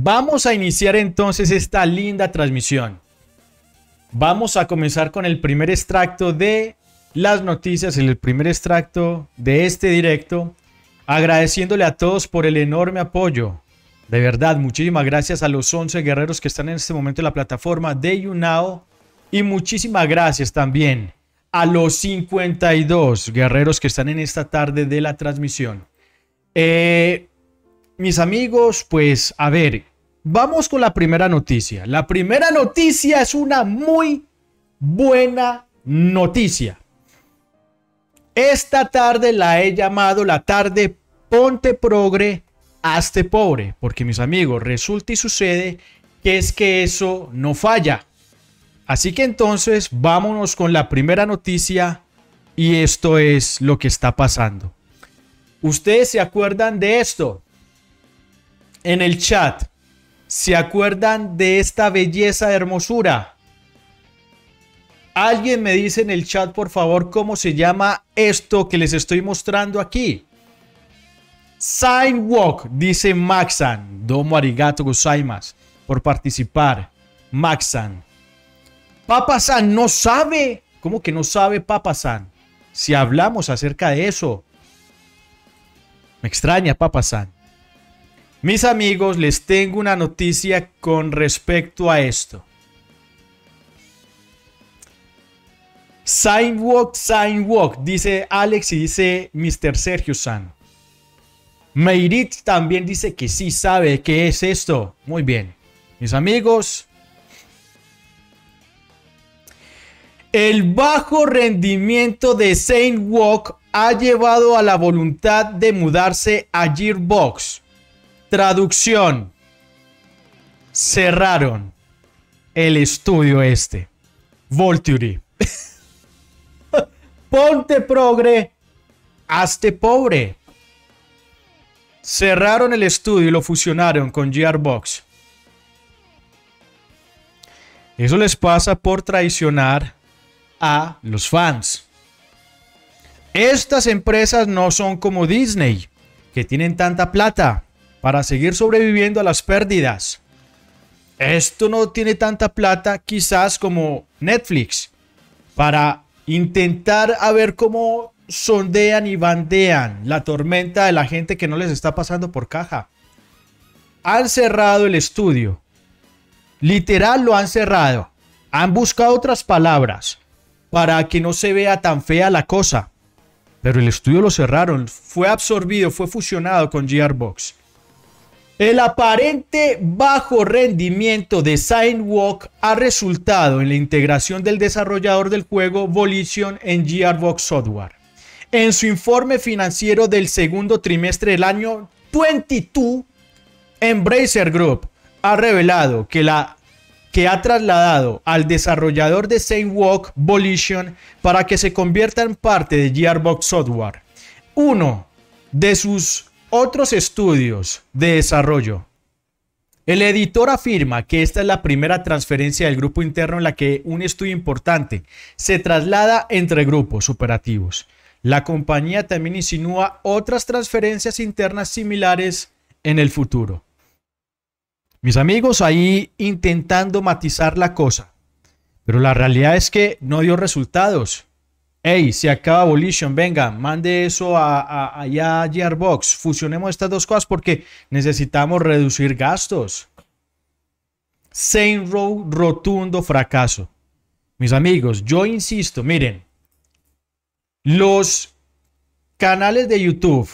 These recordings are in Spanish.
Vamos a iniciar entonces esta linda transmisión. Vamos a comenzar con el primer extracto de las noticias, el primer extracto de este directo, agradeciéndole a todos por el enorme apoyo. De verdad, muchísimas gracias a los 11 guerreros que están en este momento en la plataforma de YouNow y muchísimas gracias también a los 52 guerreros que están en esta tarde de la transmisión. Eh, mis amigos, pues a ver, vamos con la primera noticia. La primera noticia es una muy buena noticia. Esta tarde la he llamado la tarde Ponte Progre, Hazte Pobre, porque mis amigos, resulta y sucede que es que eso no falla. Así que entonces vámonos con la primera noticia y esto es lo que está pasando. Ustedes se acuerdan de esto, en el chat, ¿se acuerdan de esta belleza de hermosura? Alguien me dice en el chat, por favor, cómo se llama esto que les estoy mostrando aquí. Sidewalk, dice Maxan. Domo arigato gozaimas por participar. Maxan. Papasan no sabe. ¿Cómo que no sabe Papasan? Si hablamos acerca de eso. Me extraña Papasan. Mis amigos, les tengo una noticia con respecto a esto. Sign walk, sign walk, dice Alex y dice Mr. Sergio Sano. Meirit también dice que sí sabe qué es esto. Muy bien, mis amigos. El bajo rendimiento de Saint Walk ha llevado a la voluntad de mudarse a Gearbox Traducción. Cerraron el estudio este. Volturi. Ponte progre, hazte pobre. Cerraron el estudio y lo fusionaron con Gearbox. Eso les pasa por traicionar a los fans. Estas empresas no son como Disney, que tienen tanta plata para seguir sobreviviendo a las pérdidas. Esto no tiene tanta plata quizás como Netflix para intentar a ver cómo sondean y bandean la tormenta de la gente que no les está pasando por caja. Han cerrado el estudio. Literal lo han cerrado. Han buscado otras palabras para que no se vea tan fea la cosa. Pero el estudio lo cerraron. Fue absorbido, fue fusionado con Gearbox. El aparente bajo rendimiento de Sidewalk ha resultado en la integración del desarrollador del juego Volition en Gearbox Software. En su informe financiero del segundo trimestre del año 22, Embracer Group ha revelado que, la, que ha trasladado al desarrollador de Sidewalk Volition para que se convierta en parte de Gearbox Software. Uno de sus otros estudios de desarrollo. El editor afirma que esta es la primera transferencia del grupo interno en la que un estudio importante se traslada entre grupos operativos. La compañía también insinúa otras transferencias internas similares en el futuro. Mis amigos, ahí intentando matizar la cosa, pero la realidad es que no dio resultados hey, se acaba Volition, venga, mande eso a, a, allá a Gearbox, fusionemos estas dos cosas porque necesitamos reducir gastos. Same Row, rotundo fracaso. Mis amigos, yo insisto, miren, los canales de YouTube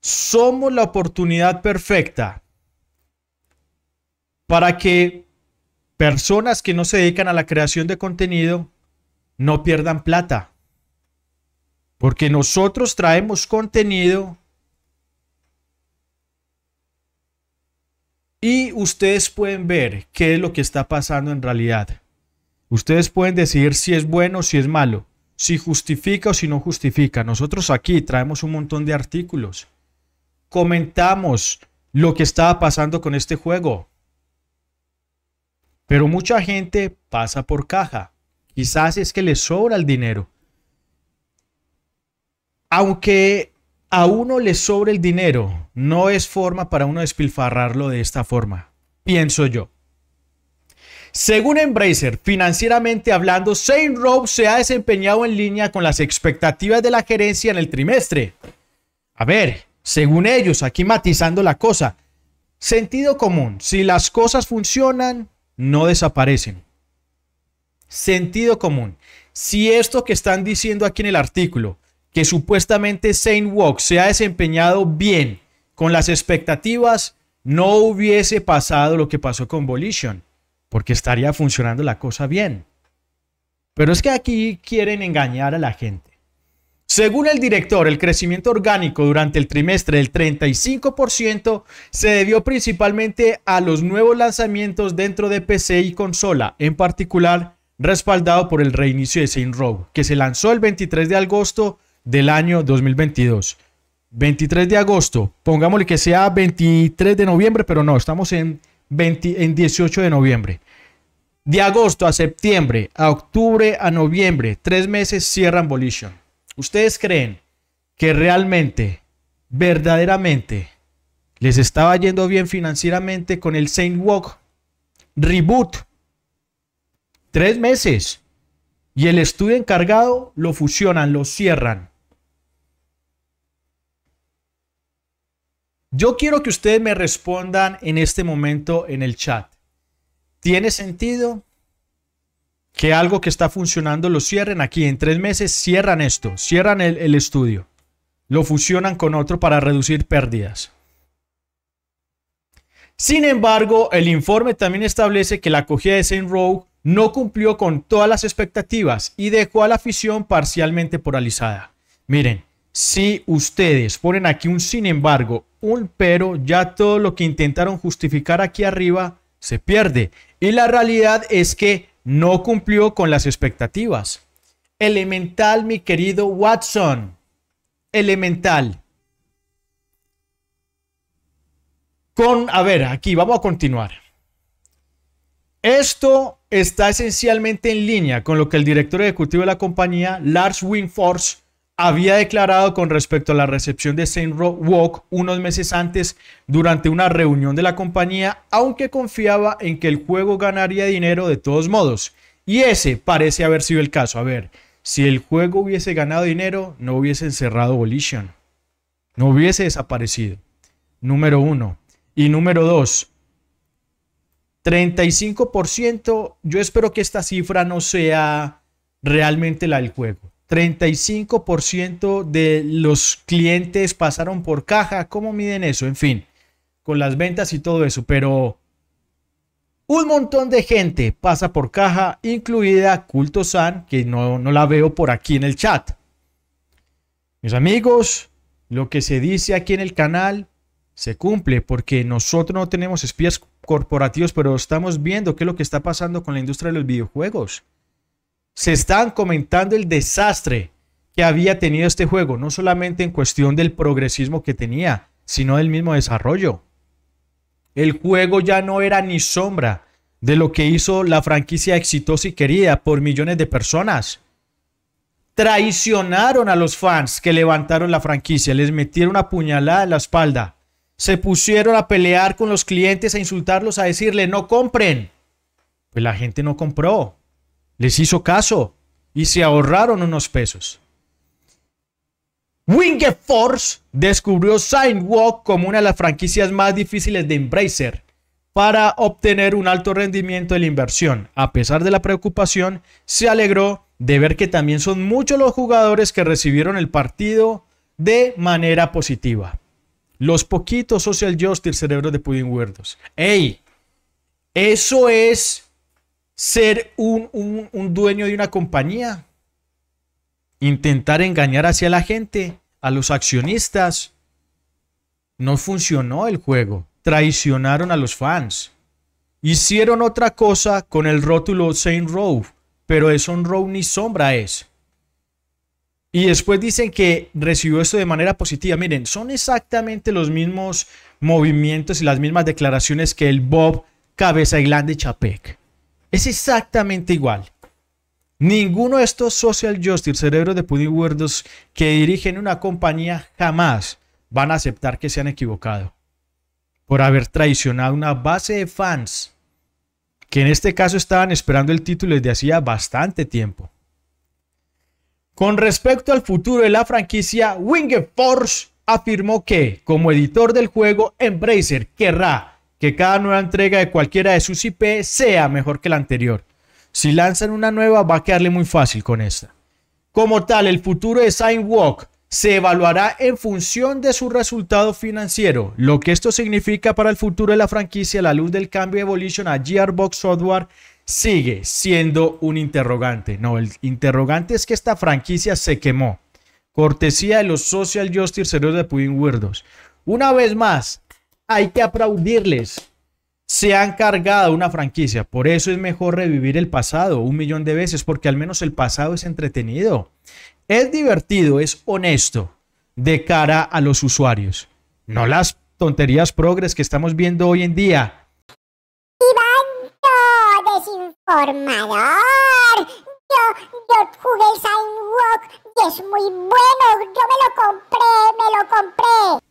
somos la oportunidad perfecta para que personas que no se dedican a la creación de contenido no pierdan plata. Porque nosotros traemos contenido y ustedes pueden ver qué es lo que está pasando en realidad. Ustedes pueden decidir si es bueno o si es malo, si justifica o si no justifica. Nosotros aquí traemos un montón de artículos. Comentamos lo que estaba pasando con este juego. Pero mucha gente pasa por caja. Quizás es que le sobra el dinero. Aunque a uno le sobre el dinero, no es forma para uno despilfarrarlo de esta forma, pienso yo. Según Embracer, financieramente hablando, Saint Rob se ha desempeñado en línea con las expectativas de la gerencia en el trimestre. A ver, según ellos, aquí matizando la cosa, sentido común, si las cosas funcionan, no desaparecen. Sentido común. Si esto que están diciendo aquí en el artículo, que supuestamente Saint Walk se ha desempeñado bien con las expectativas, no hubiese pasado lo que pasó con Volition, porque estaría funcionando la cosa bien. Pero es que aquí quieren engañar a la gente. Según el director, el crecimiento orgánico durante el trimestre del 35% se debió principalmente a los nuevos lanzamientos dentro de PC y consola, en particular respaldado por el reinicio de Saint Row, que se lanzó el 23 de agosto del año 2022. 23 de agosto, pongámosle que sea 23 de noviembre, pero no, estamos en, en 18 de noviembre. De agosto a septiembre, a octubre a noviembre, tres meses cierran Volition. ¿Ustedes creen que realmente, verdaderamente, les estaba yendo bien financieramente con el Saint Walk Reboot? Tres meses. Y el estudio encargado lo fusionan, lo cierran. Yo quiero que ustedes me respondan en este momento en el chat. ¿Tiene sentido? que algo que está funcionando lo cierren aquí. En tres meses cierran esto, cierran el, el estudio. Lo fusionan con otro para reducir pérdidas. Sin embargo, el informe también establece que la acogida de Saint Row no cumplió con todas las expectativas y dejó a la afición parcialmente paralizada. Miren, si ustedes ponen aquí un sin embargo, un pero, ya todo lo que intentaron justificar aquí arriba se pierde. Y la realidad es que no cumplió con las expectativas. Elemental, mi querido Watson. Elemental. Con, a ver, aquí vamos a continuar. Esto está esencialmente en línea con lo que el director ejecutivo de la compañía, Lars Winforce, había declarado con respecto a la recepción de Saint Walk unos meses antes durante una reunión de la compañía, aunque confiaba en que el juego ganaría dinero de todos modos. Y ese parece haber sido el caso. A ver, si el juego hubiese ganado dinero, no hubiese encerrado Volition. No hubiese desaparecido. Número uno. Y número dos. 35%, yo espero que esta cifra no sea realmente la del juego. 35% de los clientes pasaron por caja. ¿Cómo miden eso? En fin, con las ventas y todo eso. Pero un montón de gente pasa por caja, incluida Culto San, que no, no la veo por aquí en el chat. Mis amigos, lo que se dice aquí en el canal se cumple porque nosotros no tenemos espías corporativos, pero estamos viendo qué es lo que está pasando con la industria de los videojuegos se están comentando el desastre que había tenido este juego, no solamente en cuestión del progresismo que tenía, sino del mismo desarrollo. El juego ya no era ni sombra de lo que hizo la franquicia exitosa y querida por millones de personas. Traicionaron a los fans que levantaron la franquicia, les metieron una puñalada en la espalda, se pusieron a pelear con los clientes, a e insultarlos, a decirle no compren. Pues la gente no compró les hizo caso y se ahorraron unos pesos. Force descubrió Sidewalk como una de las franquicias más difíciles de Embracer para obtener un alto rendimiento de la inversión. A pesar de la preocupación, se alegró de ver que también son muchos los jugadores que recibieron el partido de manera positiva. Los poquitos social justice cerebros de Pudding Huerdos. ¡Ey! Eso es ser un, dueño de una compañía, intentar engañar hacia la gente, a los accionistas. No funcionó el juego. Traicionaron a los fans. Hicieron otra cosa con el rótulo Saint Row, pero es un Row ni sombra es. Y después dicen que recibió esto de manera positiva. Miren, son exactamente los mismos movimientos y las mismas declaraciones que el Bob Cabeza y Chapek. Es exactamente igual. Ninguno de estos social justice, cerebros de Worlds que dirigen una compañía jamás van a aceptar que se han equivocado por haber traicionado una base de fans que en este caso estaban esperando el título desde hacía bastante tiempo. Con respecto al futuro de la franquicia, Winged Force afirmó que, como editor del juego, Embracer querrá que cada nueva entrega de cualquiera de sus IP sea mejor que la anterior. Si lanzan una nueva va a quedarle muy fácil con esta. Como tal, el futuro de walk se evaluará en función de su resultado financiero, lo que esto significa para el futuro de la franquicia a la luz del cambio de Evolution a Gearbox Software sigue siendo un interrogante. No, el interrogante es que esta franquicia se quemó. Cortesía de los Social Justice Heroes de Pudding Weirdos. Una vez más, hay que aplaudirles. Se han cargado una franquicia, por eso es mejor revivir el pasado un millón de veces, porque al menos el pasado es entretenido, es divertido, es honesto de cara a los usuarios. No las tonterías progres que estamos viendo hoy en día. Iván, desinformador. Yo, jugué Sign y es muy bueno. Yo me lo compré, me lo compré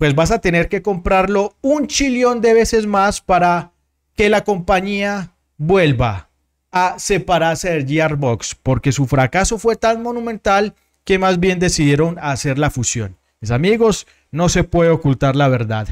pues vas a tener que comprarlo un chillón de veces más para que la compañía vuelva a separarse del Gearbox, porque su fracaso fue tan monumental que más bien decidieron hacer la fusión. Mis amigos, no se puede ocultar la verdad.